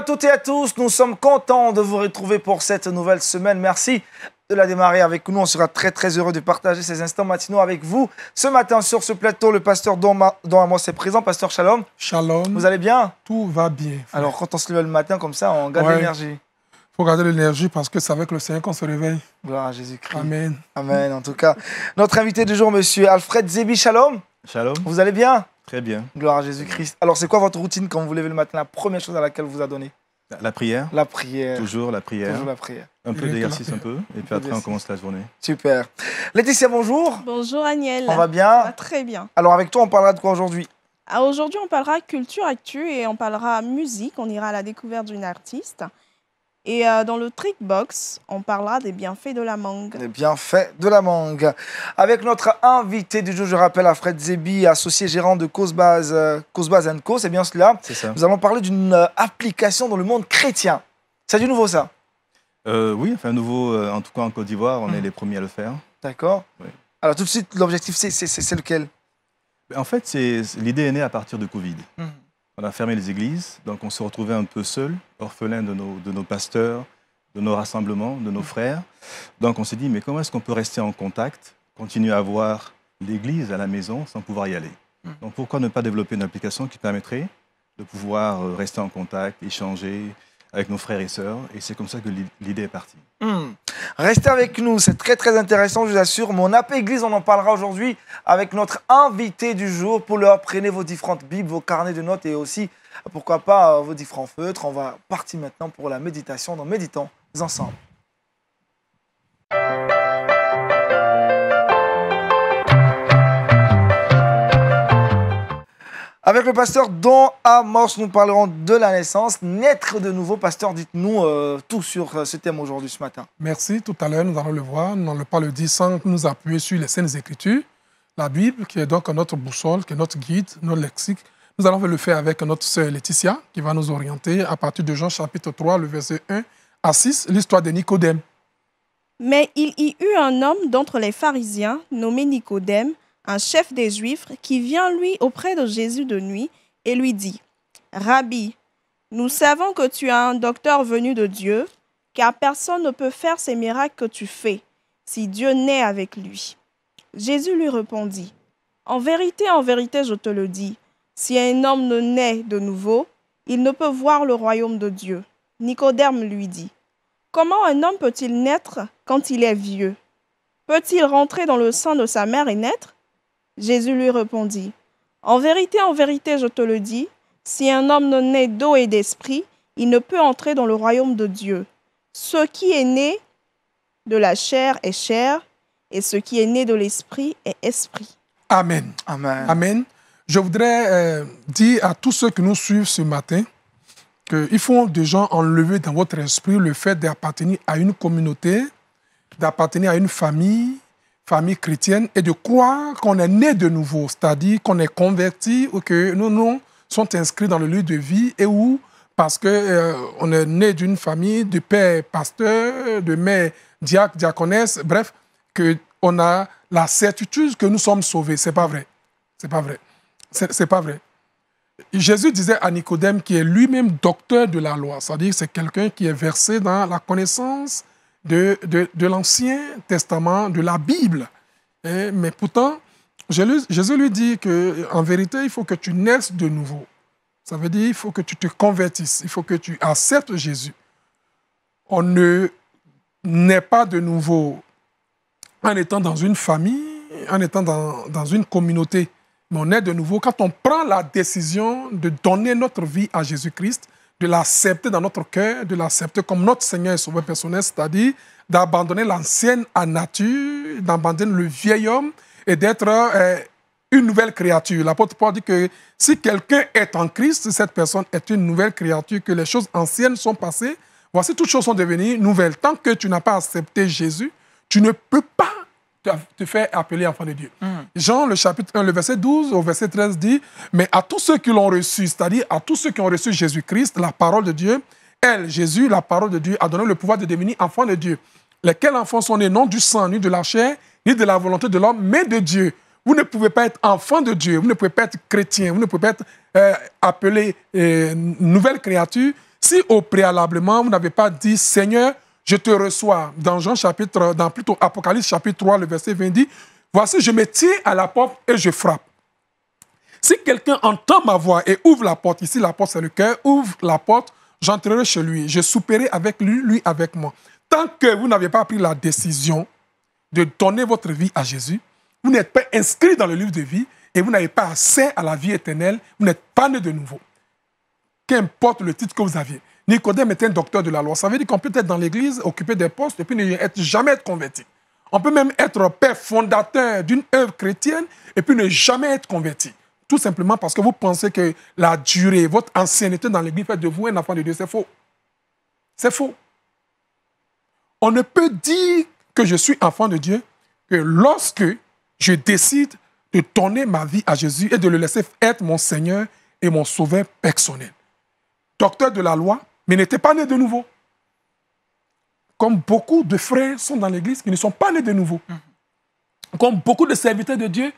à toutes et à tous. Nous sommes contents de vous retrouver pour cette nouvelle semaine. Merci de la démarrer avec nous. On sera très très heureux de partager ces instants matinaux avec vous. Ce matin sur ce plateau, le pasteur Don, Amos est présent. Pasteur Shalom. Shalom. Vous allez bien Tout va bien. Alors quand on se lève le matin comme ça, on garde l'énergie. Il faut garder l'énergie parce que c'est avec le Seigneur qu'on se réveille. Gloire à Jésus-Christ. Amen. Amen en tout cas. Notre invité du jour, monsieur Alfred Zebi. Shalom. Shalom. Vous allez bien Très bien. Gloire à Jésus-Christ. Alors, c'est quoi votre routine quand vous vous levez le matin La première chose à laquelle vous a donné La prière. La prière. Toujours la prière. Toujours la prière. Un peu d'exercice, un peu. Et puis après, on commence la journée. Super. Laetitia, bonjour. Bonjour, Agnès. On va bien Très bien. Alors, avec toi, on parlera de quoi aujourd'hui ah, Aujourd'hui, on parlera culture actuelle et on parlera musique. On ira à la découverte d'une artiste. Et euh, dans le trick box, on parlera des bienfaits de la mangue. Des bienfaits de la mangue. Avec notre invité du jour, je rappelle à Fred Zebi, associé gérant de Causebase euh, Cause Co. C'est bien cela. Nous allons parler d'une euh, application dans le monde chrétien. C'est du nouveau ça euh, Oui, enfin nouveau, en tout cas en Côte d'Ivoire, on est hmm. les premiers à le faire. D'accord. Alors tout de suite, l'objectif, c'est lequel En fait, l'idée est née à partir de Covid. Hmm on a fermé les églises, donc on se retrouvait un peu seul, orphelin de nos, de nos pasteurs, de nos rassemblements, de nos frères. Donc on s'est dit, mais comment est-ce qu'on peut rester en contact, continuer à voir l'église à la maison sans pouvoir y aller hmm. Donc pourquoi ne pas développer une application qui permettrait de pouvoir euh, rester en contact, échanger, avec nos frères et sœurs. Et c'est comme ça que l'idée est partie. Hmm. Restez avec nous, c'est très très intéressant, je vous assure. Mon AP Église, on en parlera aujourd'hui avec notre invité du jour pour leur prenez vos différentes Bibles, vos carnets de notes et aussi, pourquoi pas, euh, vos différents feutres. On va partir maintenant pour la méditation dans Méditons ensemble. Avec le pasteur Don Amos, nous parlerons de la naissance. Naître de nouveau, pasteur, dites-nous euh, tout sur euh, ce thème aujourd'hui, ce matin. Merci. Tout à l'heure, nous allons le voir. Nous n'allons pas le dire sans nous appuyer sur les Saintes Écritures, la Bible, qui est donc notre boussole, qui est notre guide, notre lexique. Nous allons le faire avec notre sœur Laetitia, qui va nous orienter à partir de Jean chapitre 3, le verset 1 à 6, l'histoire de Nicodème. Mais il y eut un homme d'entre les pharisiens, nommé Nicodème, un chef des Juifs, qui vient lui auprès de Jésus de nuit et lui dit, Rabbi, nous savons que tu as un docteur venu de Dieu, car personne ne peut faire ces miracles que tu fais, si Dieu naît avec lui. Jésus lui répondit, En vérité, en vérité, je te le dis, si un homme ne naît de nouveau, il ne peut voir le royaume de Dieu. Nicoderme lui dit, Comment un homme peut-il naître quand il est vieux Peut-il rentrer dans le sein de sa mère et naître Jésus lui répondit, En vérité, en vérité, je te le dis, si un homme ne naît d'eau et d'esprit, il ne peut entrer dans le royaume de Dieu. Ce qui est né de la chair est chair, et ce qui est né de l'esprit est esprit. Amen. Amen. Amen. Je voudrais euh, dire à tous ceux qui nous suivent ce matin qu'il faut déjà enlever dans votre esprit le fait d'appartenir à une communauté, d'appartenir à une famille, famille chrétienne et de croire qu'on est né de nouveau, c'est-à-dire qu'on est converti ou que nos noms sont inscrits dans le lieu de vie et où, parce qu'on euh, on est né d'une famille de père pasteur, de mère diacre, diaconesse, bref, qu'on a la certitude que nous sommes sauvés. C'est pas vrai. C'est pas vrai. C'est pas vrai. Jésus disait à Nicodème qui est lui-même docteur de la loi, c'est-à-dire que c'est quelqu'un qui est versé dans la connaissance de, de, l'Ancien Testament, de la Bible. Eh, mais pourtant, Jésus lui dit que, en vérité, il faut que tu naisses de nouveau. Ça veut dire il faut que tu te convertisses, il faut que tu acceptes Jésus. On ne naît pas de nouveau en étant dans une famille, en étant dans, dans une communauté, mais on est de nouveau quand on prend la décision de donner notre vie à Jésus-Christ de l'accepter dans notre cœur, de l'accepter comme notre Seigneur et Sauveur personnel, c'est-à-dire d'abandonner l'ancienne à nature, d'abandonner le vieil homme et d'être euh, une nouvelle créature. L'apôtre Paul dit que si quelqu'un est en Christ, cette personne est une nouvelle créature, que les choses anciennes sont passées, voici toutes choses sont devenues nouvelles. Tant que tu n'as pas accepté Jésus, tu ne peux pas te fait appeler enfant de Dieu. Mm. Jean, le chapitre 1, le verset 12 au verset 13 dit, mais à tous ceux qui l'ont reçu, c'est-à-dire à tous ceux qui ont reçu Jésus-Christ, la parole de Dieu, elle, Jésus, la parole de Dieu, a donné le pouvoir de devenir enfant de Dieu. Lesquels enfants sont nés non du sang, ni de la chair, ni de la volonté de l'homme, mais de Dieu. Vous ne pouvez pas être enfant de Dieu, vous ne pouvez pas être chrétien, vous ne pouvez pas être euh, appelé euh, nouvelle créature si au préalablement vous n'avez pas dit Seigneur, je te reçois. Dans Jean chapitre, dans plutôt Apocalypse chapitre 3, le verset 20 dit, voici, je me tiens à la porte et je frappe. Si quelqu'un entend ma voix et ouvre la porte, ici la porte c'est le cœur, ouvre la porte, j'entrerai chez lui, je souperai avec lui, lui avec moi. Tant que vous n'avez pas pris la décision de donner votre vie à Jésus, vous n'êtes pas inscrit dans le livre de vie et vous n'avez pas accès à la vie éternelle, vous n'êtes pas né de nouveau. Qu'importe le titre que vous aviez. Nicodème était un docteur de la loi. Ça veut dire qu'on peut être dans l'église, occuper des postes et puis ne jamais être converti. On peut même être père fondateur d'une œuvre chrétienne et puis ne jamais être converti. Tout simplement parce que vous pensez que la durée, votre ancienneté dans l'église fait de vous un enfant de Dieu. C'est faux. C'est faux. On ne peut dire que je suis enfant de Dieu que lorsque je décide de donner ma vie à Jésus et de le laisser être mon Seigneur et mon Sauveur personnel. Docteur de la loi, mais n'étaient pas nés de nouveau. Comme beaucoup de frères sont dans l'Église qui ne sont pas nés de nouveau. Mm-hmm. Comme beaucoup de serviteurs de Dieu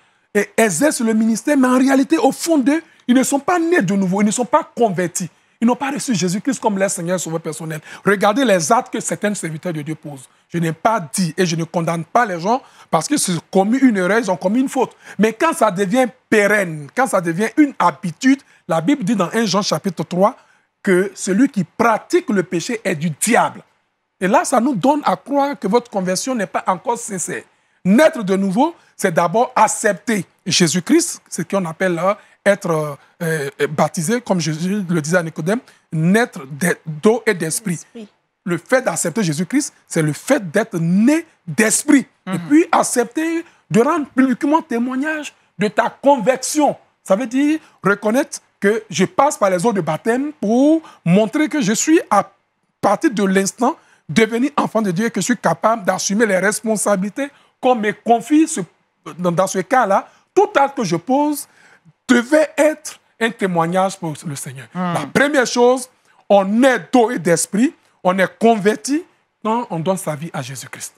exercent le ministère, mais en réalité, au fond d'eux, ils ne sont pas nés de nouveau, ils ne sont pas convertis. Ils n'ont pas reçu Jésus-Christ comme leur Seigneur sauveur personnel. Regardez les actes que certains serviteurs de Dieu posent. Je n'ai pas dit et je ne condamne pas les gens parce qu'ils ont commis une erreur, ils ont commis une faute. Mais quand ça devient pérenne, quand ça devient une habitude, la Bible dit dans 1 Jean chapitre 3, que celui qui pratique le péché est du diable. Et là, ça nous donne à croire que votre conversion n'est pas encore sincère. Naître de nouveau, c'est d'abord accepter Jésus-Christ, ce qu'on appelle être euh, euh, baptisé, comme Jésus le disait à Nicodème, naître d'eau et d'esprit. Le fait d'accepter Jésus-Christ, c'est le fait d'être né d'esprit. Et mhm. puis accepter de rendre publiquement témoignage de ta conversion. Ça veut dire reconnaître que je passe par les eaux de baptême pour montrer que je suis à partir de l'instant devenu enfant de Dieu et que je suis capable d'assumer les responsabilités qu'on me confie dans ce cas-là. Tout acte que je pose devait être un témoignage pour le Seigneur. Hmm. La première chose, on est d'eau et d'esprit, on est converti quand on donne sa vie à Jésus-Christ.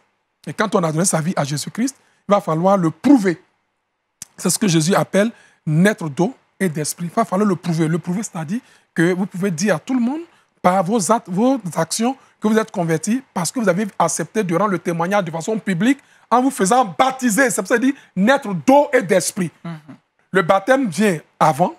Et quand on a donné sa vie à Jésus-Christ, il va falloir le prouver. C'est ce que Jésus appelle naître d'eau d'esprit. Il va falloir le prouver. Le prouver, c'est-à-dire que vous pouvez dire à tout le monde par vos, vos actions que vous êtes converti parce que vous avez accepté durant le témoignage de façon publique en vous faisant baptiser. C'est pour ça dit naître d'eau et d'esprit. Mm-hmm. Le baptême vient avant.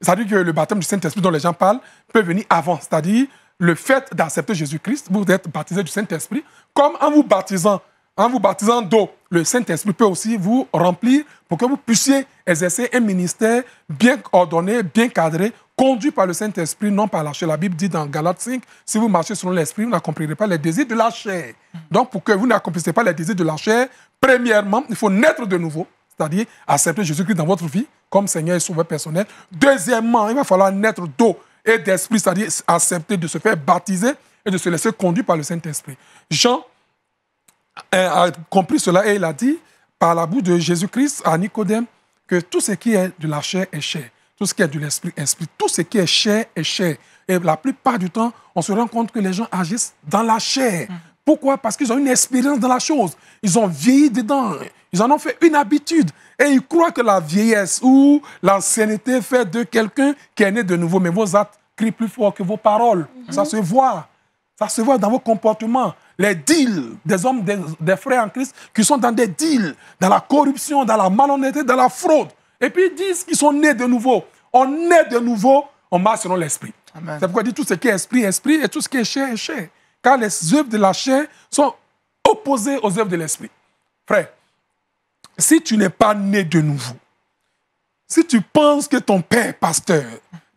C'est-à-dire que le baptême du Saint-Esprit dont les gens parlent peut venir avant. C'est-à-dire le fait d'accepter Jésus-Christ, vous êtes baptisé du Saint-Esprit, comme en vous baptisant en vous baptisant d'eau, le Saint-Esprit peut aussi vous remplir pour que vous puissiez exercer un ministère bien ordonné, bien cadré, conduit par le Saint-Esprit, non par la chair. La Bible dit dans Galates 5, si vous marchez selon l'Esprit, vous n'accomplirez pas les désirs de la chair. Donc, pour que vous n'accomplissiez pas les désirs de la chair, premièrement, il faut naître de nouveau, c'est-à-dire accepter Jésus-Christ dans votre vie comme Seigneur et Sauveur personnel. Deuxièmement, il va falloir naître d'eau et d'esprit, c'est-à-dire accepter de se faire baptiser et de se laisser conduire par le Saint-Esprit. Jean a compris cela et il a dit par la bouche de Jésus-Christ à Nicodème que tout ce qui est de la chair est chair, tout ce qui est de l'esprit est esprit, tout ce qui est chair est chair. Et la plupart du temps, on se rend compte que les gens agissent dans la chair. Mm. Pourquoi Parce qu'ils ont une expérience dans la chose. Ils ont vieilli dedans. Ils en ont fait une habitude. Et ils croient que la vieillesse ou l'ancienneté fait de quelqu'un qui est né de nouveau. Mais vos actes crient plus fort que vos paroles. Ça mm-hmm. se voit. Ça se voit dans vos comportements les deals des hommes, des, frères en Christ, qui sont dans des deals, dans la corruption, dans la malhonnêteté, dans la fraude. Et puis ils disent qu'ils sont nés de nouveau. On est de nouveau, on marche selon l'esprit. C'est pourquoi dit tout ce qui est esprit, esprit, et tout ce qui est chair, chair. Car les œuvres de la chair sont opposées aux œuvres de l'esprit. Frère, si tu n'es pas né de nouveau, si tu penses que ton père pasteur,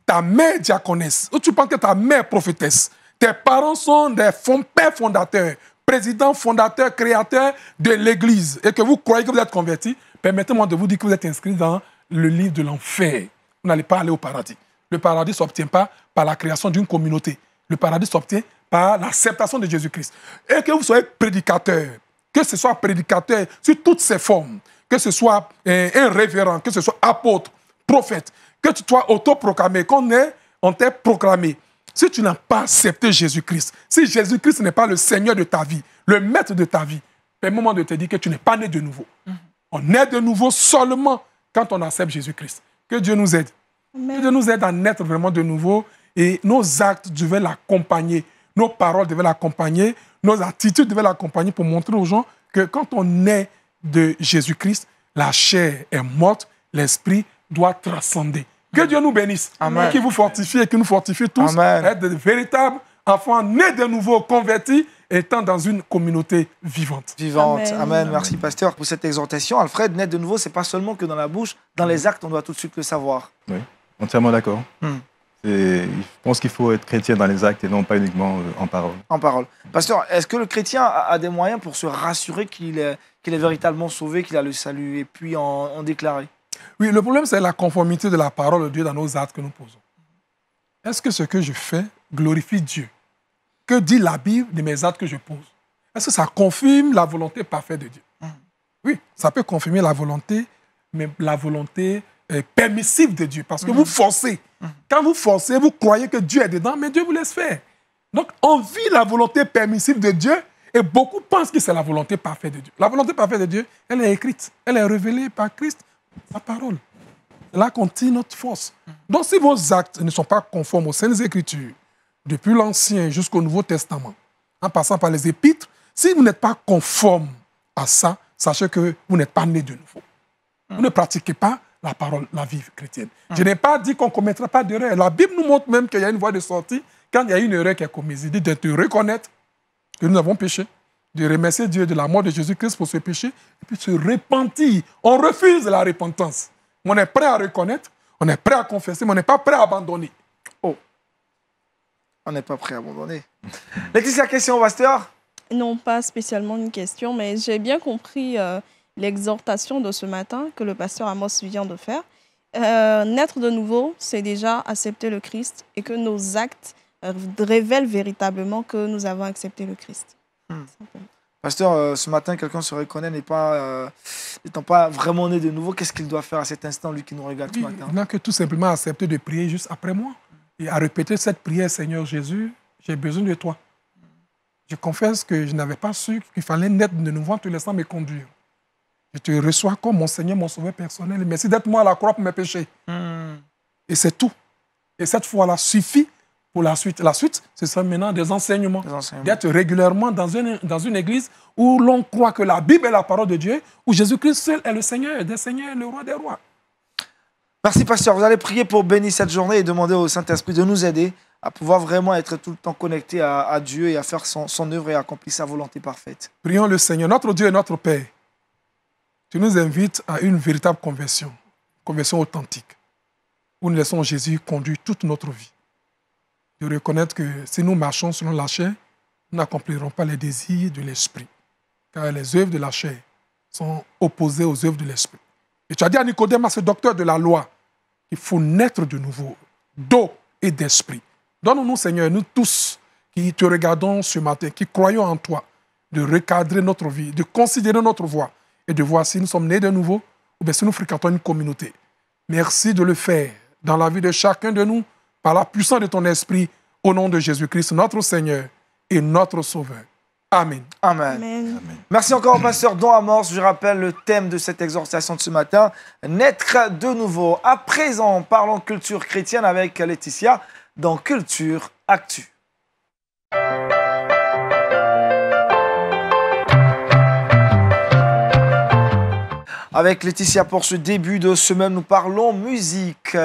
ta mère diaconesse, ou tu penses que ta mère prophétesse, tes parents sont des pères fondateurs, présidents, fondateurs, créateurs de l'Église et que vous croyez que vous êtes converti, permettez-moi de vous dire que vous êtes inscrit dans le livre de l'enfer. Vous n'allez pas aller au paradis. Le paradis ne s'obtient pas par la création d'une communauté. Le paradis s'obtient par l'acceptation de Jésus-Christ. Et que vous soyez prédicateur, que ce soit prédicateur sur toutes ses formes, que ce soit euh, un révérend, que ce soit apôtre, prophète, que tu sois autoproclamé, qu'on est on t'ait proclamé, si tu n'as pas accepté Jésus-Christ, si Jésus-Christ n'est pas le Seigneur de ta vie, le Maître de ta vie, permets moment de te dire que tu n'es pas né de nouveau. Mhm. On est de nouveau seulement quand on accepte Jésus-Christ. Que Dieu nous aide. Que Dieu nous aide à naître vraiment de nouveau et nos actes devaient l'accompagner, nos paroles devaient l'accompagner, nos attitudes devaient l'accompagner pour montrer aux gens que quand on est de Jésus-Christ, la chair est morte, l'esprit doit transcender. Que Dieu nous bénisse. Amen. Qui vous fortifie et qui nous fortifie tous. Amen. Être de véritables enfants nés de nouveau, convertis, étant dans une communauté vivante. Vivante. Amen. Merci, pasteur, pour cette exhortation. Alfred, naître de nouveau, c'est pas seulement que dans la bouche, dans les actes, on doit tout de suite le savoir. Oui, entièrement d'accord. je hmm. pense qu'il faut être chrétien dans les actes et non pas uniquement euh, en parole. En parole. Pasteur, est-ce que le chrétien a des moyens pour se rassurer qu'il est, est, véritablement sauvé, qu'il a le salut, et puis en, en déclarer oui, le problème, c'est la conformité de la parole de Dieu dans nos actes que nous posons. Est-ce que ce que je fais glorifie Dieu Que dit la Bible de mes actes que je pose Est-ce que ça confirme la volonté parfaite de Dieu mm. Oui, ça peut confirmer la volonté, mais la volonté euh, permissive de Dieu. Parce que vous mm. forcez. Mm. Quand vous forcez, vous croyez que Dieu est dedans, mais Dieu vous laisse faire. Donc, on vit la volonté permissive de Dieu et beaucoup pensent que c'est la volonté parfaite de Dieu. La volonté parfaite de Dieu, elle est écrite, elle est révélée par Christ, sa parole. C'est là qu'on notre force. Donc si vos actes ne sont pas conformes aux Saintes Écritures, depuis l'Ancien jusqu'au Nouveau Testament, en passant par les Épîtres, si vous n'êtes pas conforme à ça, sachez que vous n'êtes pas né de nouveau. Vous ne pratiquez pas la parole, la vie chrétienne. Je n'ai pas dit qu'on ne commettra pas d'erreur. La Bible nous montre même qu'il y a une voie de sortie quand il y a une erreur qui est commise. Il dit de te reconnaître que nous avons péché de remercier Dieu de la mort de Jésus-Christ pour ses péchés, et puis se repentir. On refuse la repentance. On est prêt à reconnaître, on est prêt à confesser, mais on n'est pas prêt à abandonner. Oh, on n'est pas prêt à abandonner. la question, pasteur Non, pas spécialement une question, mais j'ai bien compris euh, l'exhortation de ce matin que le pasteur Amos vient de faire. Euh, naître de nouveau, c'est déjà accepter le Christ et que nos actes euh, révèlent véritablement que nous avons accepté le Christ. Hmm. Pasteur, euh, ce matin, quelqu'un se reconnaît euh, n'étant pas, pas vraiment né de nouveau. Qu'est-ce qu'il doit faire à cet instant, lui qui nous regarde ce matin Il n'a que tout simplement accepter de prier juste après moi et à répéter cette prière Seigneur Jésus, j'ai besoin de toi. Je confesse que je n'avais pas su qu'il fallait naître de nouveau en te laissant me conduire. Je te reçois comme mon Seigneur, mon Sauveur personnel. Merci d'être moi à la croix pour mes péchés. Hmm. Et c'est tout. Et cette fois là suffit la suite. La suite, ce sera maintenant des enseignements. D'être régulièrement dans une, dans une église où l'on croit que la Bible est la parole de Dieu, où Jésus-Christ seul est le Seigneur des Seigneurs, le roi des rois. Merci, pasteur. Vous allez prier pour bénir cette journée et demander au Saint-Esprit de nous aider à pouvoir vraiment être tout le temps connecté à, Dieu et à faire son, son œuvre et accomplir sa volonté parfaite. Prions le Seigneur, notre Dieu et notre Père. Tu nous invites à une véritable conversion, conversion authentique, où nous laissons Jésus conduire toute notre vie de reconnaître que si nous marchons selon la chair, nous n'accomplirons pas les désirs de l'esprit. Car les œuvres de la chair sont opposées aux œuvres de l'esprit. Et tu as dit à Nicodème, à ce docteur de la loi, qu'il faut naître de nouveau, d'eau et d'esprit. Donne-nous, Seigneur, nous tous qui te regardons ce matin, qui croyons en toi, de recadrer notre vie, de considérer notre voie et de voir si nous sommes nés de nouveau ou bien si nous fréquentons une communauté. Merci de le faire dans la vie de chacun de nous par la puissance de ton esprit, au nom de Jésus-Christ, notre Seigneur et notre Sauveur. Amen. Amen. Merci encore pasteur Don Amorce. Je rappelle le thème de cette exhortation de ce matin, naître de nouveau. À présent, parlons culture chrétienne avec Laetitia dans Culture Actu. Avec Laetitia pour ce début de semaine, nous parlons musique.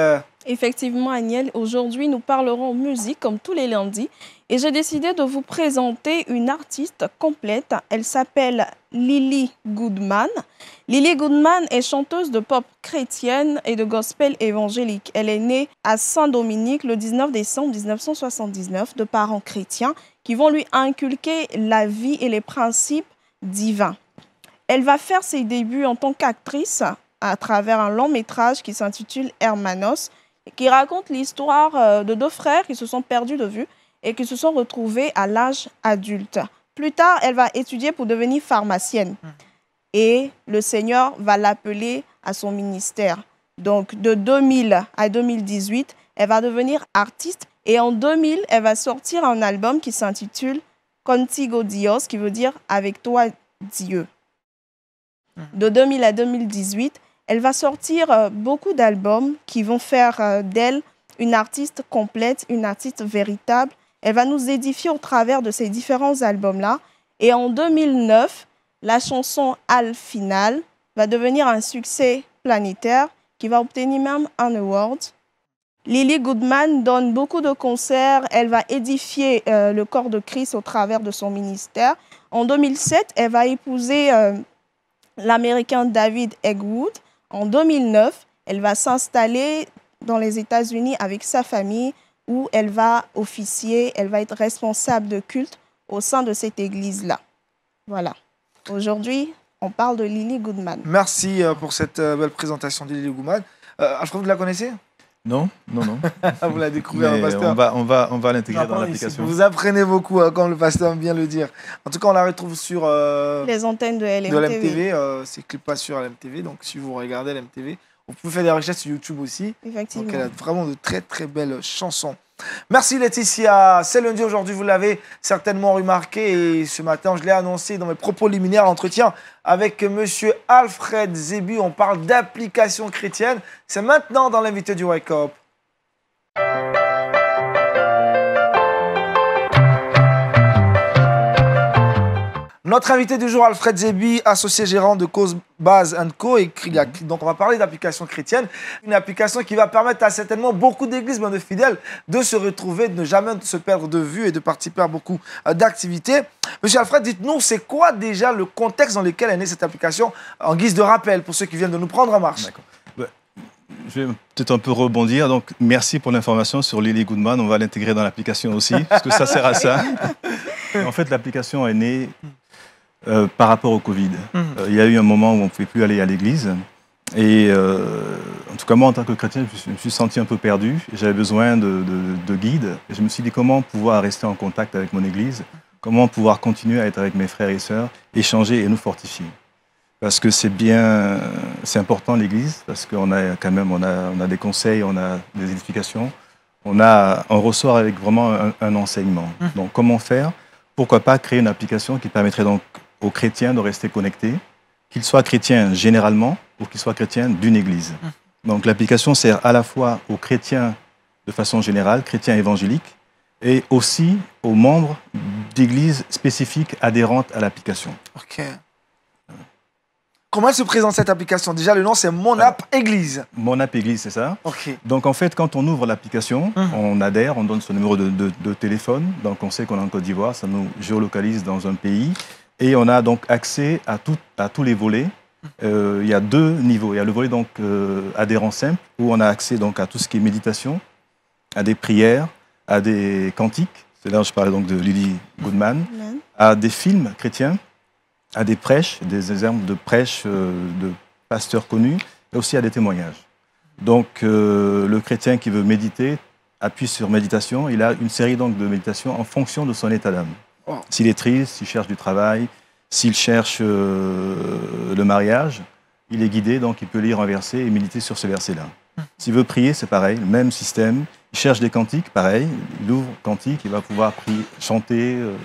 Effectivement, agnèle, aujourd'hui nous parlerons musique comme tous les lundis et j'ai décidé de vous présenter une artiste complète. Elle s'appelle Lily Goodman. Lily Goodman est chanteuse de pop chrétienne et de gospel évangélique. Elle est née à Saint-Dominique le 19 décembre 1979 de parents chrétiens qui vont lui inculquer la vie et les principes divins. Elle va faire ses débuts en tant qu'actrice à travers un long métrage qui s'intitule Hermanos qui raconte l'histoire euh, de deux frères qui se sont perdus de vue et qui se sont retrouvés à l'âge adulte. Plus tard, elle va étudier pour devenir pharmacienne. Hmm. Et le Seigneur va l'appeler à son ministère. Donc de 2000 à 2018, elle va devenir artiste. Et en 2000, elle va sortir un album qui s'intitule Contigo Dios, qui veut dire Avec toi Dieu. Hmm. De 2000 à 2018, elle va sortir euh, beaucoup d'albums qui vont faire euh, d'elle une artiste complète, une artiste véritable. Elle va nous édifier au travers de ces différents albums-là. Et en 2009, la chanson Al Final va devenir un succès planétaire qui va obtenir même un award. Lily Goodman donne beaucoup de concerts. Elle va édifier euh, le corps de Christ au travers de son ministère. En 2007, elle va épouser l'Américain David Eggwood. En 2009, elle va s'installer dans les États-Unis avec sa famille où elle va officier, elle va être responsable de culte au sein de cette église-là. Voilà. Aujourd'hui, on parle de Lily Goodman. Merci euh, pour cette euh, belle présentation de Lily Goodman. je crois que vous la connaissez non, non, non. vous découvert, pasteur. On va, on va, on va l'intégrer dans l'application. Vous apprenez beaucoup comme hein, quand le pasteur vient le dire. En tout cas, on la retrouve sur euh, les antennes de LMTV. De LMTV, euh, c'est pas sur LMTV. Donc, si vous regardez LMTV, vous pouvez faire des recherches sur YouTube aussi. Effectivement. Donc, elle a vraiment de très très belles chansons. Merci Laetitia. C'est lundi aujourd'hui, vous l'avez certainement remarqué. Et ce matin, je l'ai annoncé dans mes propos liminaires, entretien avec M. Alfred Zébu. On parle d'application chrétienne. C'est maintenant dans l'invité du Wake Up. Notre invité du jour, Alfred Zebi, associé gérant de Cause Base Co. Et mhm. donc, on va parler d'application chrétienne. Une application qui va permettre à certainement beaucoup d'églises, mais de fidèles, de se retrouver, de ne jamais se perdre de vue et de participer à beaucoup euh, d'activités. Monsieur Alfred, dites-nous, c'est quoi déjà le contexte dans lequel est née cette application euh, en guise de rappel pour ceux qui viennent de nous prendre en marche ben, je vais peut-être un peu rebondir. Donc, merci pour l'information sur Lily Goodman. On va l'intégrer dans l'application aussi, parce que ça sert à ça. en fait, l'application est née euh, par rapport au Covid. Mhm. Euh, il y a eu un moment où on ne pouvait plus aller à l'église. Et euh, en tout cas, moi, en tant que chrétien, je me suis senti un peu perdu. J'avais besoin de, de, guides. je me suis dit comment pouvoir rester en contact avec mon église, comment pouvoir continuer à être avec mes frères et sœurs, échanger et nous fortifier. Parce que c'est bien, c'est important l'église, parce qu'on a quand même on a, on a des conseils, on a des édifications. on a on ressort avec vraiment un, enseignement. Mhm. Donc, comment faire Pourquoi pas créer une application qui permettrait donc aux chrétiens de rester connectés, qu'ils soient chrétiens généralement ou qu'ils soient chrétiens d'une église. Hum. Donc l'application sert à la fois aux chrétiens de façon générale, chrétiens évangéliques, et aussi aux membres d'églises spécifiques adhérentes à l'application. OK. Comment se présente cette application Déjà, le nom, c'est Mon App Église. Mon App Église, c'est ça. OK. Donc, en fait, quand on ouvre l'application, hum. on adhère, on donne son numéro de, de téléphone. Donc, on sait qu'on est en Côte d'Ivoire, ça nous géolocalise dans un pays. Et on a donc accès à, tous les volets. Euh, il y a deux niveaux. Il y a le volet donc euh, adhérent simple, où on a accès donc à tout ce qui est méditation, à des prières, à des cantiques. C'est là où je parlais de Lily Goodman, à des films chrétiens, à des prêches, des exemples de prêches euh, de pasteurs connus, et aussi à des témoignages. Donc le chrétien qui veut méditer appuie sur méditation. Il a une série donc de méditations en fonction de son état d'âme. S'il est triste, s'il cherche du travail, s'il cherche euh, le mariage, il est guidé, donc il peut lire un verset et méditer sur ce verset-là. S'il veut prier, c'est pareil, même système. Il cherche des cantiques, pareil, il ouvre cantique, il va pouvoir chanter, euh,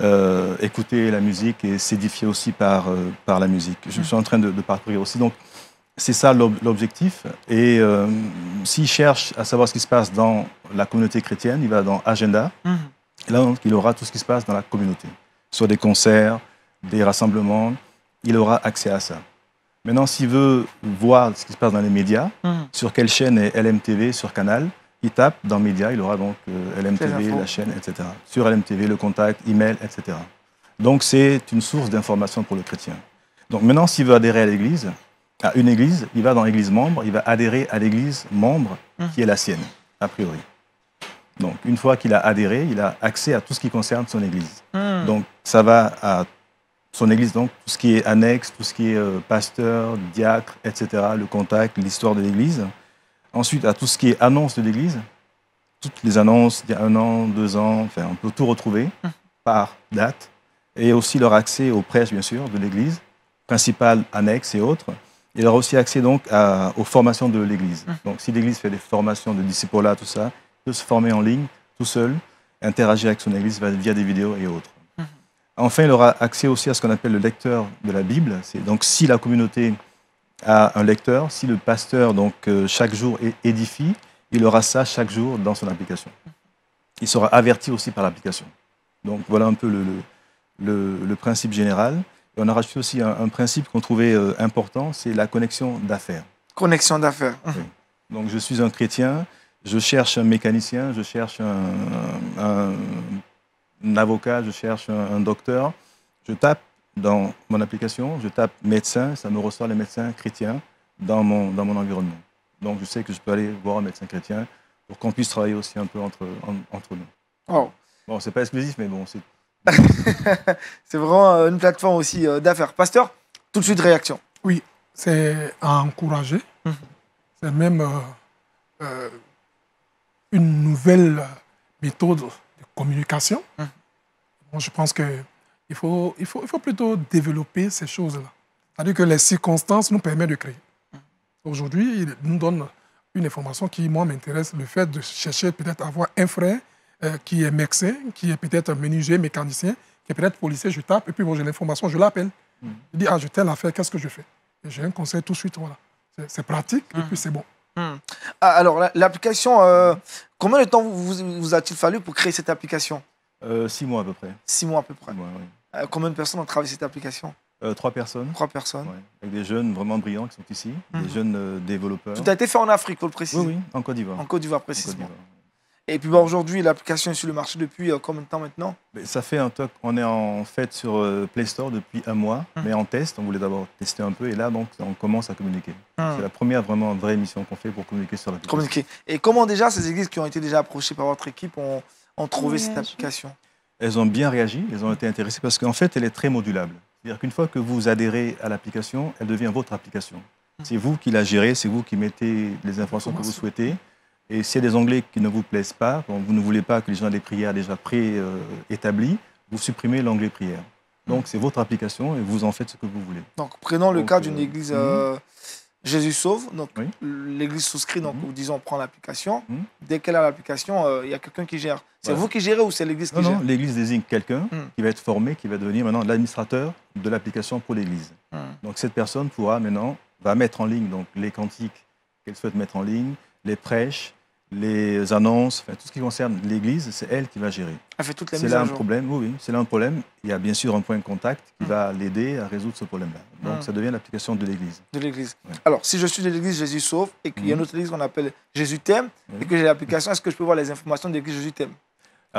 euh, écouter la musique et s'édifier aussi par, par la musique. Je suis en train de, de parcourir aussi. Donc, c'est ça l'objectif. Et s'il cherche à savoir ce qui se passe dans la communauté chrétienne, il va dans Agenda. Mhm là, il aura tout ce qui se passe dans la communauté, soit des concerts, des rassemblements, il aura accès à ça. Maintenant, s'il veut voir ce qui se passe dans les médias, mhm. sur quelle chaîne est LMTV, sur Canal, il tape dans Médias, il aura donc euh, LMTV, la chaîne, etc. Sur LMTV, le contact, email, etc. Donc, c'est une source d'information pour le chrétien. Donc, maintenant, s'il veut adhérer à l'Église, à une Église, il va dans l'Église membre, il va adhérer à l'Église membre mhm. qui est la sienne, a priori. Donc, une fois qu'il a adhéré, il a accès à tout ce qui concerne son Église. Hmm. Donc, ça va à son Église, donc tout ce qui est annexe, tout ce qui est euh, pasteur, diacre, etc., le contact, l'histoire de l'Église. Ensuite, à tout ce qui est annonce de l'Église, toutes les annonces d'il y a un an, deux ans, enfin, on peut tout retrouver hmm. par date. Et aussi leur accès aux prêches, bien sûr, de l'Église, principale, annexes et autres. Il aura aussi accès donc aux formations de l'Église. Hmm. Donc, si l'Église fait des formations de disciples, tout ça, peut se former en ligne, tout seul, interagir avec son Église via des vidéos et autres. Mhm. Enfin, il aura accès aussi à ce qu'on appelle le lecteur de la Bible. Donc, si la communauté a un lecteur, si le pasteur, donc, euh, chaque jour édifie, il aura ça chaque jour dans son application. Il sera averti aussi par l'application. Donc, voilà un peu le, principe général. Et on a rajouté aussi un, principe qu'on trouvait euh, important, c'est la connexion d'affaires. Connexion d'affaires. Donc, je suis un chrétien, je cherche un mécanicien, je cherche un, avocat, je cherche un, docteur. Je tape dans mon application, je tape médecin, ça me ressort les médecins chrétiens dans mon, dans mon environnement. Donc je sais que je peux aller voir un médecin chrétien pour qu'on puisse travailler aussi un peu entre, entre nous. Oh. Bon, c'est pas exclusif, mais bon, c'est. c'est vraiment euh, une plateforme aussi euh, d'affaires. Pasteur, tout de suite réaction. Oui, c'est à encourager. Mmh. C'est même. Euh, une nouvelle méthode de communication. Bon, hum. je pense qu'il faut, il faut, il faut plutôt développer ces choses-là. C'est-à-dire que les circonstances nous permettent de créer. Hum. Aujourd'hui, il nous donne une information qui, moi, m'intéresse, le fait de chercher peut-être à avoir un frère euh, qui est médecin, qui est peut-être menuisier, mécanicien, qui est peut-être policier, je tape, et puis bon, j'ai l'information, je l'appelle. Je hum. dis, ah, j'ai telle affaire, qu'est-ce que je fais J'ai un conseil tout de suite, voilà. C'est pratique, et puis c'est bon. Hmm. Ah, alors, l'application, euh, combien de temps vous, a-t-il fallu pour créer cette application euh, Six mois à peu près. Six mois à peu près. Euh, combien de personnes ont travaillé cette application Trois personnes. Trois personnes. Avec des jeunes vraiment brillants qui sont ici, des hmm. jeunes développeurs. Tout a été fait en Afrique, pour le préciser. Oui, en Côte d'Ivoire. En Côte d'Ivoire, précisément. Et puis aujourd'hui, l'application est sur le marché depuis euh, combien de temps maintenant ben, Ça fait un toc. On est en fait sur euh, Play Store depuis un mois, hum. mais en test. On voulait d'abord tester un peu et là, donc, on commence à communiquer. Hum. C'est la première vraiment vraie mission qu'on fait pour communiquer sur la. Communiquer. Et comment déjà ces églises qui ont été déjà approchées par votre équipe ont, trouvé cette application Elles ont bien réagi, elles ont été intéressées parce qu'en fait, elle est très modulable. C'est-à-dire qu'une fois que vous adhérez à l'application, elle devient votre application. Hum. C'est vous qui la gérez, c'est vous qui mettez les informations que vous souhaitez. Et s'il y a des anglais qui ne vous plaisent pas, vous ne voulez pas que les gens aient des prières déjà préétablies, vous supprimez l'anglais prière. Donc hmm. c'est votre application et vous en faites ce que vous voulez. Donc prenons le cas d'une euh, église hmm. euh, Jésus sauve. Donc l'église souscrit, donc hmm. disons prend l'application. Dès qu'elle a l'application, euh, il y a quelqu'un qui gère. C'est vous qui gérez ou c'est l'église qui gère Non, l'église désigne quelqu'un qui va être formé, qui va devenir maintenant l'administrateur de l'application pour l'église. Donc cette personne pourra maintenant va mettre en ligne donc les cantiques qu'elle souhaite mettre en ligne, les prêches, les annonces, tout ce qui concerne l'Église, c'est elle qui va gérer. Elle fait toute la C'est là un problème, oui, c'est là un problème. Il y a bien sûr un point de contact qui mm. va l'aider à résoudre ce problème-là. Donc mm. ça devient l'application de l'Église. De l'Église. Alors, si je suis de l'Église Jésus sauve et qu'il y a une mm. autre Église qu'on appelle Jésus t'aime et que j'ai l'application, est-ce que je peux voir les informations de l'Église Jésus t'aime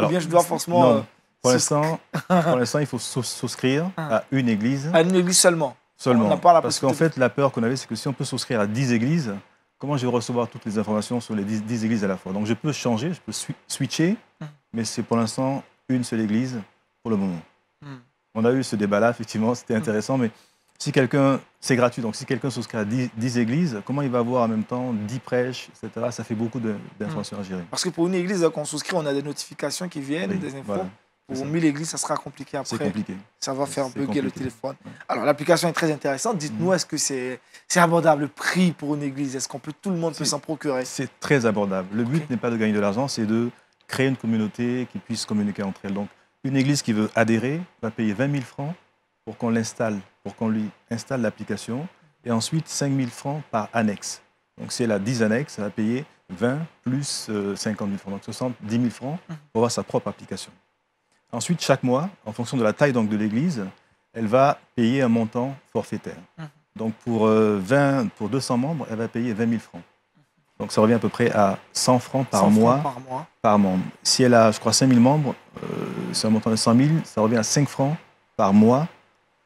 Ou bien je dois forcément. Non. Euh, l'instant pour l'instant, il faut souscrire ah. à une Église. À une Église seulement. Seulement. Parce qu'en fait, la peur qu'on avait, c'est que si on peut souscrire à 10 églises, comment je vais recevoir toutes les informations sur les 10, églises à la fois Donc je peux changer, je peux switcher, mm. mais c'est pour l'instant une seule église pour le moment. Mm. On a eu ce débat-là, effectivement, c'était mm. intéressant, mais si quelqu'un, c'est gratuit, donc si quelqu'un souscrit à 10, églises, comment il va avoir en même temps 10 prêches, etc. Ça fait beaucoup d'informations à gérer. Parce que pour une église qu'on souscrit, on a des notifications qui viennent, des infos. Pour 1000 églises, ça sera compliqué après. C'est compliqué. Ça va faire un bugger le téléphone. Alors, l'application est très intéressante. Dites-nous, mhm. est-ce que c'est abordable le prix pour une église Est-ce qu'on peut tout le monde peut s'en procurer C'est très abordable. Le but n'est pas de gagner de l'argent, c'est de créer une communauté qui puisse communiquer entre elles. Donc, une église qui veut adhérer va payer 20 000 francs pour qu'on l'installe, pour qu'on lui installe l'application, et ensuite 5 000 francs par annexe. Donc, c'est la a 10 annexes, elle va payer 20 plus 50 euh, 000 francs, donc 70 000 francs pour avoir sa propre application. Ensuite, chaque mois, en fonction de la taille donc, de l'église, elle va payer un montant forfaitaire. Mhm. Donc pour, 20, euh, pour 200 membres, elle va payer 20 000 francs. Donc ça revient à peu près à 100 francs par, mois, par mois, membre. Si elle a, je crois, 5 000 membres, euh, c'est un montant de 100 000, ça revient à 5 francs par mois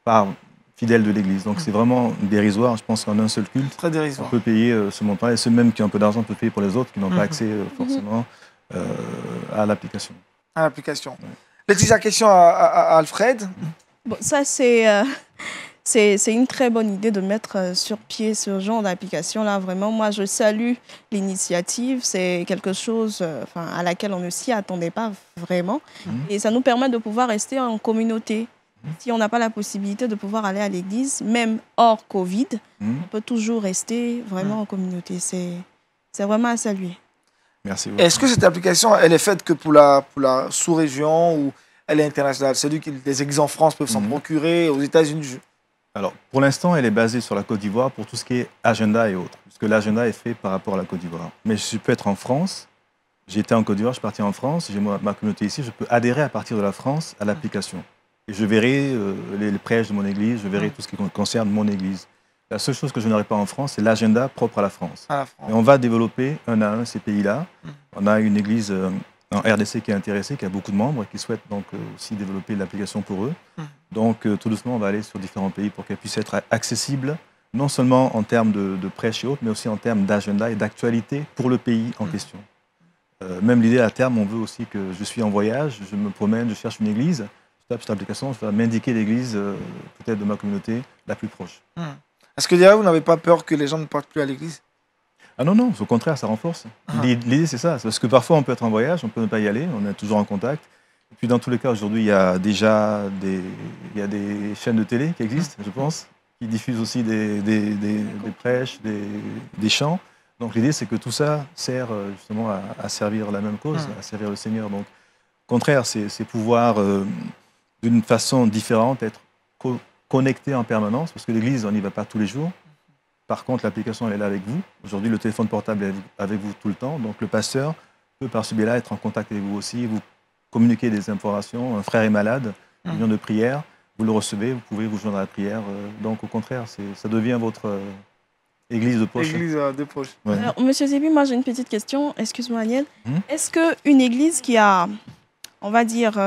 par fidèle de l'Église. Donc mhm. c'est vraiment dérisoire, je pense qu'en un seul culte, on peut payer euh, ce montant. Et ceux même qui ont un peu d'argent peut payer pour les autres qui n'ont pas mhm. accès forcément à l'application. À l'application. Petite question à, question à Alfred. Bon, ça, euh, c'est. une très bonne idée de mettre euh, sur pied ce genre d'application-là. Vraiment, moi, je salue l'initiative. C'est quelque chose euh, à laquelle on ne s'y attendait pas vraiment. Mhm. Et ça nous permet de pouvoir rester en communauté. Si on n'a pas la possibilité de pouvoir aller à l'église, même hors Covid, mhm. on peut toujours rester vraiment en communauté. C'est vraiment à saluer. Merci Est-ce que cette application, elle est faite que pour la, sous-région ou elle est internationale C'est-à-dire que les ex en France peuvent s'en mhm. procurer, aux États-Unis Alors, pour l'instant, elle est basée sur la Côte d'Ivoire pour tout ce qui est agenda et autres, Parce que l'agenda est fait par rapport à la Côte d'Ivoire. Mais je peux être en France, j'étais en Côte d'Ivoire, je suis parti en France, j'ai ma, communauté ici, je peux adhérer à partir de la France à l'application. Et je verrai euh, les, prêches de mon église, je verrai mhm. tout ce qui concerne mon église. La seule chose que je n'aurai pas en France, c'est l'agenda propre à la France. Et on va développer un à un ces pays-là. Mhm. On a une église euh, en RDC qui est intéressée, qui a beaucoup de membres et qui souhaite donc euh, aussi développer l'application pour eux. Mhm. Donc euh, tout doucement, on va aller sur différents pays pour qu'elle puisse être accessible, non seulement en termes de, prêche et autres, mais aussi en termes d'agenda et d'actualité pour le pays en mhm. question. même l'idée à terme, on veut aussi que je suis en voyage, je me promène, je cherche une église, je tape cette application, je vais m'indiquer l'église peut-être de ma communauté la plus proche. Est-ce que vous n'avez pas peur que les gens ne partent plus à l'église Ah non, non, au contraire, ça renforce. Ah. L'idée, c'est ça. Parce que parfois, on peut être en voyage, on peut ne pas y aller, on est toujours en contact. Et puis, dans tous les cas, aujourd'hui, il y a déjà des, il des chaînes de télé qui existent, je pense, qui diffusent aussi des, prêches, des, chants. Donc, l'idée, c'est que tout ça sert euh, justement à, servir la même cause, hmm. à servir le Seigneur. Donc, au contraire, c'est pouvoir, euh, d'une façon différente, être connecté en permanence, parce que l'Église, on n'y va pas tous les jours. Par contre, l'application, elle est là avec vous. Aujourd'hui, le téléphone portable est avec vous tout le temps. Donc, le pasteur peut, par ce biais-là, être en contact avec vous aussi, vous communiquer des informations. Un frère est malade, une union de prière, vous le recevez, vous pouvez vous joindre à la prière. Euh, donc, au contraire, ça devient votre euh, église de poche. Église euh, de Monsieur Zébi, moi, j'ai une petite question. Excuse-moi, Daniel. Hum? Est-ce qu'une église qui a, on va dire,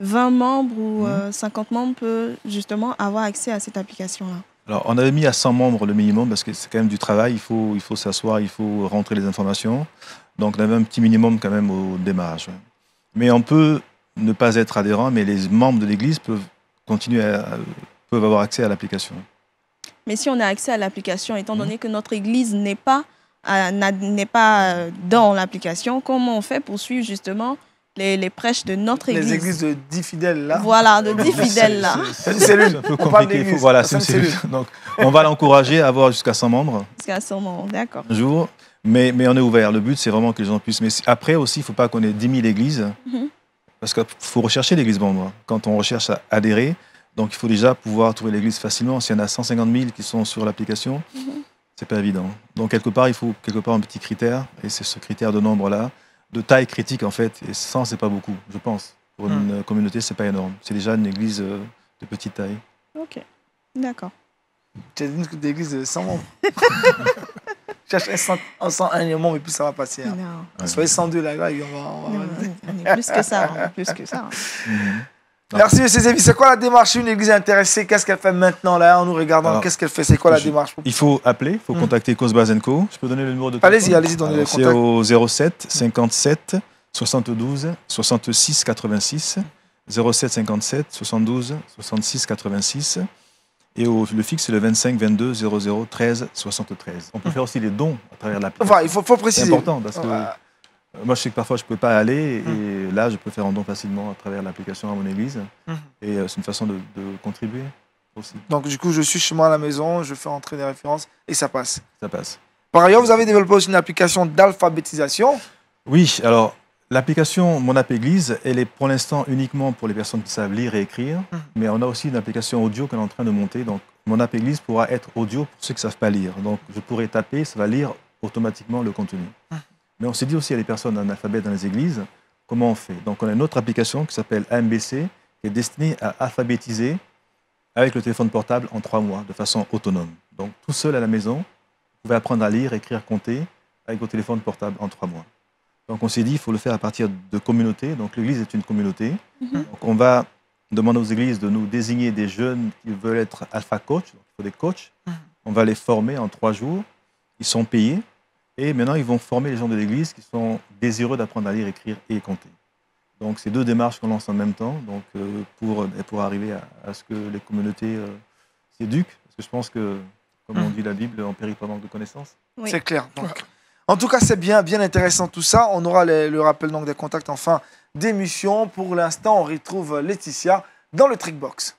20 membres ou 50 mhm. euh, membres peuvent justement avoir accès à cette application-là Alors, on avait mis à 100 membres le minimum parce que c'est quand même du travail, il faut, s'asseoir, il faut rentrer les informations. Donc, on avait un petit minimum quand même au démarrage. Mais on peut ne pas être adhérent, mais les membres de l'Église peuvent continuer à, peuvent avoir accès à l'application. Mais si on a accès à l'application, étant mhm. donné que notre Église n'est pas, euh, n'est pas euh, dans l'application, comment on fait pour suivre justement les, prêches de notre église. Les églises de 10 fidèles là. Voilà, de 10 fidèles là. C'est une cellule. un peu compliqué. voilà, c'est une cellule. Donc, on va l'encourager à avoir jusqu'à 100 membres. Jusqu'à 100 membres, d'accord. Un jour. Mais, mais on est ouvert. Le but, c'est vraiment que les gens puissent. Mais après aussi, il ne faut pas qu'on ait 10 000 églises. Mhm. Parce qu'il faut rechercher l'église membre. Quand on recherche à adhérer, donc il faut déjà pouvoir trouver l'église facilement. S'il y en a 150 000 qui sont sur l'application, ce mhm. n'est c'est pas évident. Donc quelque part, il faut quelque part un petit critère, et c'est ce critère de nombre-là de taille critique, en fait. Et 100, c'est pas beaucoup, je pense. Pour une hmm. communauté, c'est pas énorme. C'est déjà une église euh, de petite taille. Ok, d'accord. Tu as une église de 100 membres. Cherche un, 100, un 101 membres et puis ça va passer. Hein. Non. Soyez 102 là, là on va. On, est plus que ça, plus que ça. Hein. Mhm. Merci, ces amis. C'est quoi la démarche Une église intéressée, qu'est-ce qu'elle fait maintenant là en nous regardant Qu'est-ce qu'elle fait C'est quoi la démarche Il faut appeler, il faut hmm. contacter Cause Je peux donner le numéro de Allez-y, allez-y, donnez le contact. C'est au 07 57 72 66 86. 07 57 72 66 86. Et au, le fixe, c'est le 25 22 00 13 73. On peut faire aussi des dons à travers l'appli. Enfin, il faut, préciser. C'est important parce que. Euh, moi, je sais que parfois, je ne peux pas aller. Et hum. là, je peux faire un don facilement à travers l'application à mon église. Hum. Et euh, c'est une façon de, contribuer aussi. Donc, du coup, je suis chez moi à la maison, je fais entrer des références et ça passe. Ça passe. Par ailleurs, vous avez développé aussi une application d'alphabétisation. Oui, alors, l'application Mon App Église, elle est pour l'instant uniquement pour les personnes qui savent lire et écrire. Hum. Mais on a aussi une application audio qu'on est en train de monter. Donc, Mon App Église pourra être audio pour ceux qui ne savent pas lire. Donc, je pourrai taper, ça va lire automatiquement le contenu. Mais on s'est dit aussi, à les des personnes analphabètes dans les églises, comment on fait Donc on a une autre application qui s'appelle AMBC, qui est destinée à alphabétiser avec le téléphone portable en trois mois, de façon autonome. Donc tout seul à la maison, vous pouvez apprendre à lire, écrire, compter avec votre téléphone portable en trois mois. Donc on s'est dit, il faut le faire à partir de communautés. Donc l'Église est une communauté. Mhm. Donc on va demander aux églises de nous désigner des jeunes qui veulent être alpha coach, il faut des coachs. Ah. On va les former en trois jours. Ils sont payés. Et maintenant, ils vont former les gens de l'Église qui sont désireux d'apprendre à lire, écrire et compter. Donc, c'est deux démarches qu'on lance en même temps donc, euh, pour, pour arriver à, ce que les communautés euh, s'éduquent. Parce que je pense que, comme on hum. dit la Bible, on périt par manque de connaissances. C'est clair. En tout cas, c'est bien, bien intéressant tout ça. On aura le rappel donc, des contacts en fin d'émission. Pour l'instant, on retrouve Laetitia dans le Trickbox.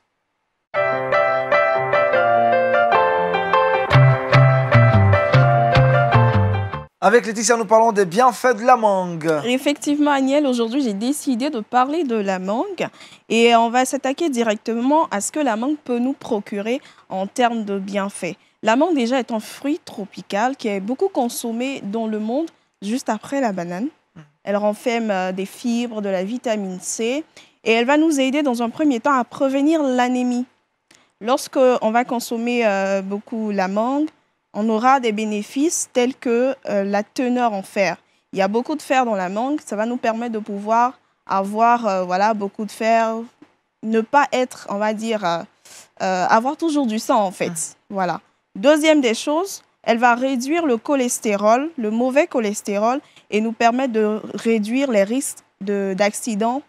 Avec Laetitia, nous parlons des bienfaits de la mangue. Effectivement, Agnès, aujourd'hui, j'ai décidé de parler de la mangue et on va s'attaquer directement à ce que la mangue peut nous procurer en termes de bienfaits. La mangue, déjà, est un fruit tropical qui est beaucoup consommé dans le monde juste après la banane. Elle renferme euh, des fibres, de la vitamine C et elle va nous aider dans un premier temps à prévenir l'anémie. Lorsqu'on va consommer euh, beaucoup la mangue, on aura des bénéfices tels que euh, la teneur en fer. Il y a beaucoup de fer dans la mangue, ça va nous permettre de pouvoir avoir euh, voilà, beaucoup de fer, ne pas être, on va dire, euh, avoir toujours du sang en fait. Ah. Voilà. Deuxième des choses, elle va réduire le cholestérol, le mauvais cholestérol, et nous permettre de réduire les risques d'accidents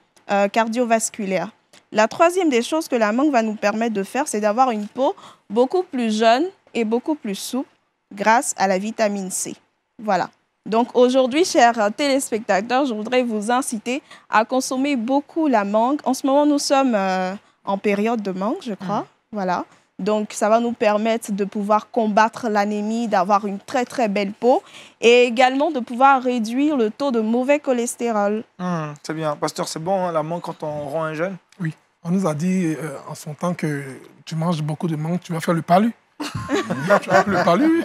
cardiovasculaires. La troisième des choses que la mangue va nous permettre de faire, c'est d'avoir une peau beaucoup plus jeune, et beaucoup plus souple grâce à la vitamine C. Voilà. Donc aujourd'hui, chers téléspectateurs, je voudrais vous inciter à consommer beaucoup la mangue. En ce moment, nous sommes euh, en période de mangue, je crois. Mm. Voilà. Donc ça va nous permettre de pouvoir combattre l'anémie, d'avoir une très très belle peau et également de pouvoir réduire le taux de mauvais cholestérol. Mm, c'est bien. Pasteur, c'est bon, hein, la mangue quand on rend un jeune Oui. On nous a dit euh, en son temps que tu manges beaucoup de mangue, tu vas faire le palu je vois le palu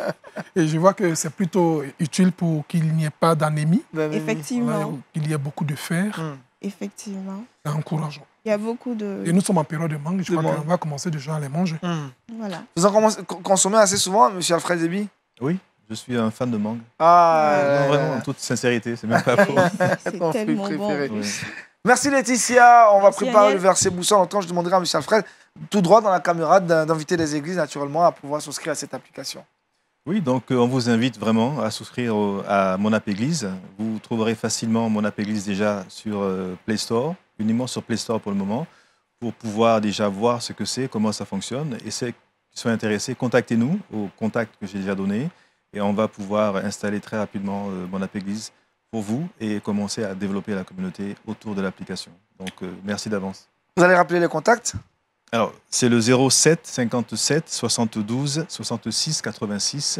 et je vois que c'est plutôt utile pour qu'il n'y ait pas d'anémie. Effectivement. qu'il y ait beaucoup de fer. Hmm. Effectivement. C'est encourageant. Il y a beaucoup de. Et nous sommes en période de mangue, je crois qu'on va commencer déjà à les manger. Hmm. Voilà. Vous en consommez assez souvent, monsieur Alfred Zebi Oui. Je suis un fan de mangue. Ah, vraiment, en toute sincérité, c'est même pas faux. c'est tellement bon. Merci Laetitia. On va préparer le verset Boussant. En je demanderai à M. Alfred tout droit dans la caméra, d'inviter les églises naturellement à pouvoir souscrire à cette application. Oui, donc euh, on vous invite vraiment à souscrire à Mon App Église. Vous trouverez facilement Mon App Église déjà sur euh, Play Store, uniquement sur Play Store pour le moment, pour pouvoir déjà voir ce que c'est, comment ça fonctionne. Et ceux qui sont intéressés, contactez-nous au contact que j'ai déjà donné et on va pouvoir installer très rapidement euh, Mon App Église pour vous et commencer à développer la communauté autour de l'application. Donc merci d'avance. Vous allez rappeler les contacts alors, c'est le 07 57 72 66 86.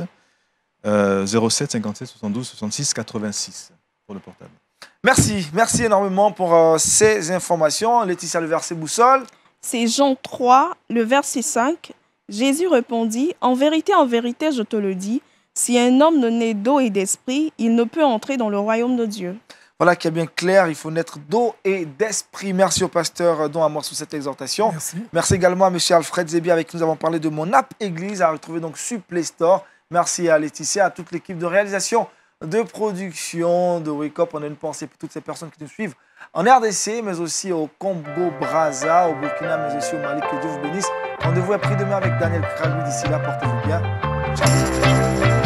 Euh, 07 57 72 66 86 pour le portable. Merci, merci énormément pour euh, ces informations. Laetitia, le verset boussole. C'est Jean 3, le verset 5. Jésus répondit En vérité, en vérité, je te le dis, si un homme ne naît d'eau et d'esprit, il ne peut entrer dans le royaume de Dieu. Voilà qui est bien clair, il faut naître d'eau et d'esprit. Merci au pasteur Don moi sur cette exhortation. Merci. Merci également à M. Alfred Zébi avec qui nous avons parlé de mon app Église à retrouver donc sur Play Store. Merci à Laetitia, à toute l'équipe de réalisation, de production, de Wake On a une pensée pour toutes ces personnes qui nous suivent en RDC, mais aussi au Combo Braza, au Burkina, mais aussi au Mali. Que Dieu vous bénisse. Rendez-vous prix demain avec Daniel Kragou. D'ici là, portez-vous bien. Ciao.